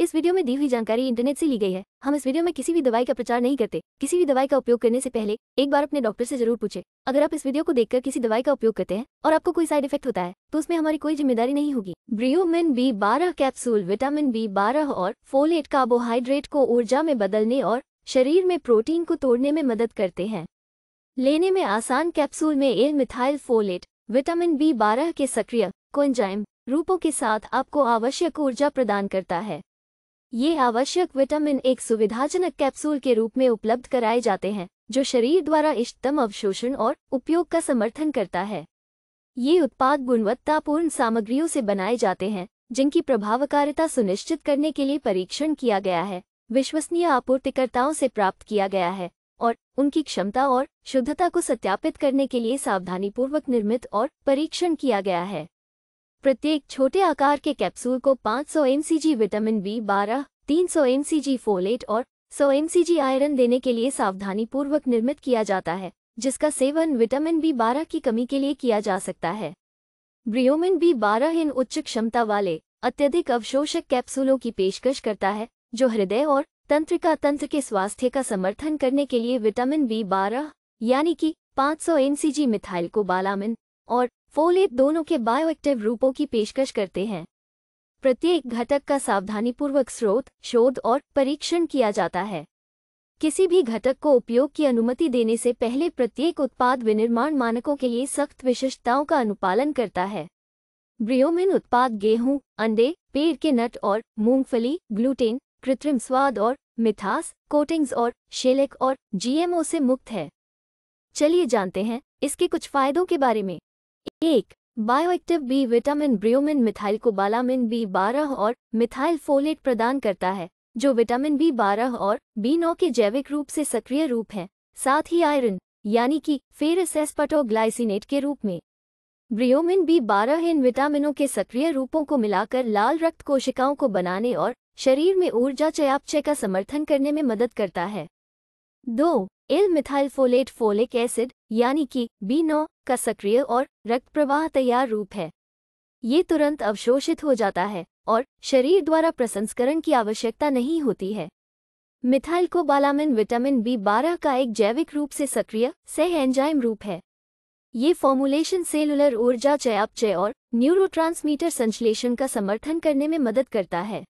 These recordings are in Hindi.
इस वीडियो में दी हुई जानकारी इंटरनेट से ली गई है हम इस वीडियो में किसी भी दवाई का प्रचार नहीं करते किसी भी दवाई का उपयोग करने से पहले एक बार अपने डॉक्टर से जरूर पूछे अगर आप इस वीडियो को देखकर किसी दवाई का उपयोग करते हैं और आपको कोई साइड इफेक्ट होता है तो उसमें हमारी कोई जिम्मेदारी नहीं होगी ब्रियोमिन बी बारह कैप्सूल विटामिन बी बारह और फोलेट कार्बोहाइड्रेट को ऊर्जा में बदलने और शरीर में प्रोटीन को तोड़ने में मदद करते हैं लेने में आसान कैप्सूल में L methyl folate vitamin B बारह के सक्रिय कोंजाइम रूपों के साथ आपको आवश्यक ऊर्जा प्रदान करता है ये आवश्यक विटामिन एक सुविधाजनक कैप्सूल के रूप में उपलब्ध कराए जाते हैं जो शरीर द्वारा इष्टतम अवशोषण और उपयोग का समर्थन करता है ये उत्पाद गुणवत्तापूर्ण सामग्रियों से बनाए जाते हैं जिनकी प्रभावकारिता सुनिश्चित करने के लिए परीक्षण किया गया है विश्वसनीय आपूर्तिकर्ताओं से प्राप्त किया गया है और उनकी क्षमता और शुद्धता को सत्यापित करने के लिए सावधानीपूर्वक निर्मित और परीक्षण किया गया है प्रत्येक छोटे आकार के कैप्सूल को 500 सौ विटामिन बी बारह तीन सौ फोलेट और 100 एमसीजी आयरन देने के लिए सावधानीपूर्वक निर्मित किया जाता है जिसका सेवन विटामिन बी बारह की कमी के लिए किया जा सकता है ब्रियोमिन बी बारह इन उच्च क्षमता वाले अत्यधिक अवशोषक कैप्सूलों की पेशकश करता है जो हृदय और तंत्रिका तंत्र के स्वास्थ्य का समर्थन करने के लिए विटामिन बी बारह यानी कि 500 सौ मिथाइल को बालामिन और फोलेट दोनों के बायोएक्टिव रूपों की पेशकश करते हैं प्रत्येक घटक का सावधानीपूर्वक स्रोत शोध और परीक्षण किया जाता है किसी भी घटक को उपयोग की अनुमति देने से पहले प्रत्येक उत्पाद विनिर्माण मानकों के लिए सख्त विशिष्टताओं का अनुपालन करता है ब्रियोमिन उत्पाद गेहूं अंडे पेड़ के नट और मूंगफली ग्लूटेन कृत्रिम स्वाद और मिठास कोटिंग्स और शेलेक और जीएमओ से मुक्त है चलिए जानते हैं इसके कुछ फायदों के बारे में एक bioactive B vitamin Briomin methylcobalamin B बारह और मिथाइल फोलेट प्रदान करता है जो विटामिन बी बारह और बी नौ के जैविक रूप से सक्रिय रूप हैं साथ ही आयरन यानी कि फेरस एस्पटोग्लाइसिनेट के रूप में ब्रियोमिन बी बारह इन विटामिनों के सक्रिय रूपों को मिलाकर लाल रक्त कोशिकाओं को बनाने और शरीर में ऊर्जा चयापचय का समर्थन करने में मदद करता है दो एल फोलेट फोलिक एसिड यानी कि बी नौ का सक्रिय और रक्त प्रवाह तैयार रूप है ये तुरंत अवशोषित हो जाता है और शरीर द्वारा प्रसंस्करण की आवश्यकता नहीं होती है मिथाइल को बालामिन विटामिन बी बारह का एक जैविक रूप से सक्रिय सह एंजाइम रूप है ये फॉर्मुलेशन सेलुलर ऊर्जा चयापचय और न्यूरोट्रांसमीटर संश्लेषण का समर्थन करने में मदद करता है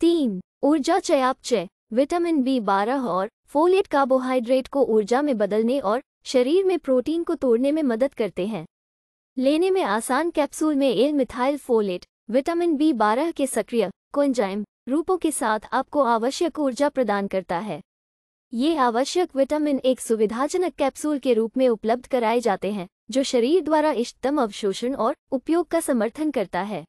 तीन ऊर्जा चयापचय विटामिन बी बारह और फोलेट कार्बोहाइड्रेट को ऊर्जा में बदलने और शरीर में प्रोटीन को तोड़ने में मदद करते हैं लेने में आसान कैप्सूल में L methyl folate vitamin B बारह के सक्रिय कोंजाइम रूपों के साथ आपको आवश्यक ऊर्जा प्रदान करता है ये आवश्यक विटामिन एक सुविधाजनक कैप्सूल के रूप में उपलब्ध कराए जाते हैं जो शरीर द्वारा इष्टतम अवशोषण और उपयोग का समर्थन करता है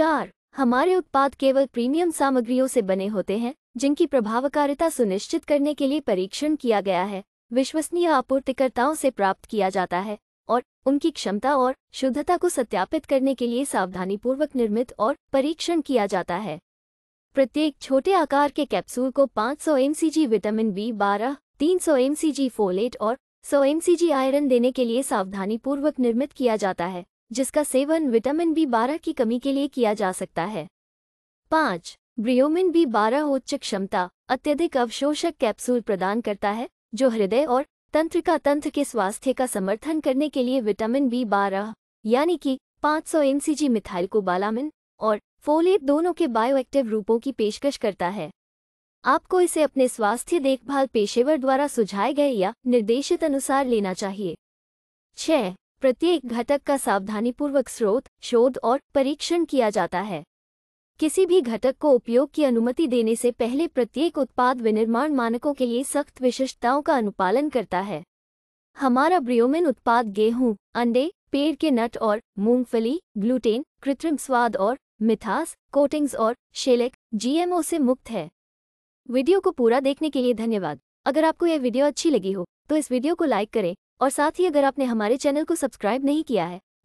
चार हमारे उत्पाद केवल प्रीमियम सामग्रियों से बने होते हैं जिनकी प्रभावकारिता सुनिश्चित करने के लिए परीक्षण किया गया है विश्वसनीय आपूर्तिकर्ताओं से प्राप्त किया जाता है और उनकी क्षमता और शुद्धता को सत्यापित करने के लिए सावधानीपूर्वक निर्मित और परीक्षण किया जाता है प्रत्येक छोटे आकार के कैप्सूल को 500 सौ एमसीजी विटामिन बी बारह तीन सौ एमसीजी फोलेट और 100 एमसीजी आयरन देने के लिए सावधानीपूर्वक निर्मित किया जाता है जिसका सेवन विटामिन बी बारह की कमी के लिए किया जा सकता है पाँच ब्रियोमिन बी बारह उच्च क्षमता अत्यधिक अवशोषक कैप्सूल प्रदान करता है जो हृदय और तंत्रिका तंत्र के स्वास्थ्य का समर्थन करने के लिए विटामिन बी बारह यानी कि 500 सौ एन सी जी मिथाइल बालामिन और फोलेट दोनों के बायोएक्टिव रूपों की पेशकश करता है आपको इसे अपने स्वास्थ्य देखभाल पेशेवर द्वारा सुझाए गए या निर्देशित अनुसार लेना चाहिए छह प्रत्येक घटक का सावधानीपूर्वक स्रोत शोध और परीक्षण किया जाता है किसी भी घटक को उपयोग की अनुमति देने से पहले प्रत्येक उत्पाद विनिर्माण मानकों के लिए सख्त विशिष्टताओं का अनुपालन करता है हमारा ब्रियोमिन उत्पाद गेहूं, अंडे पेड़ के नट और मूंगफली ग्लूटेन कृत्रिम स्वाद और मिथास कोटिंग्स और शेलेक जीएमओ से मुक्त है वीडियो को पूरा देखने के लिए धन्यवाद अगर आपको यह वीडियो अच्छी लगी हो तो इस वीडियो को लाइक करें और साथ ही अगर आपने हमारे चैनल को सब्सक्राइब नहीं किया है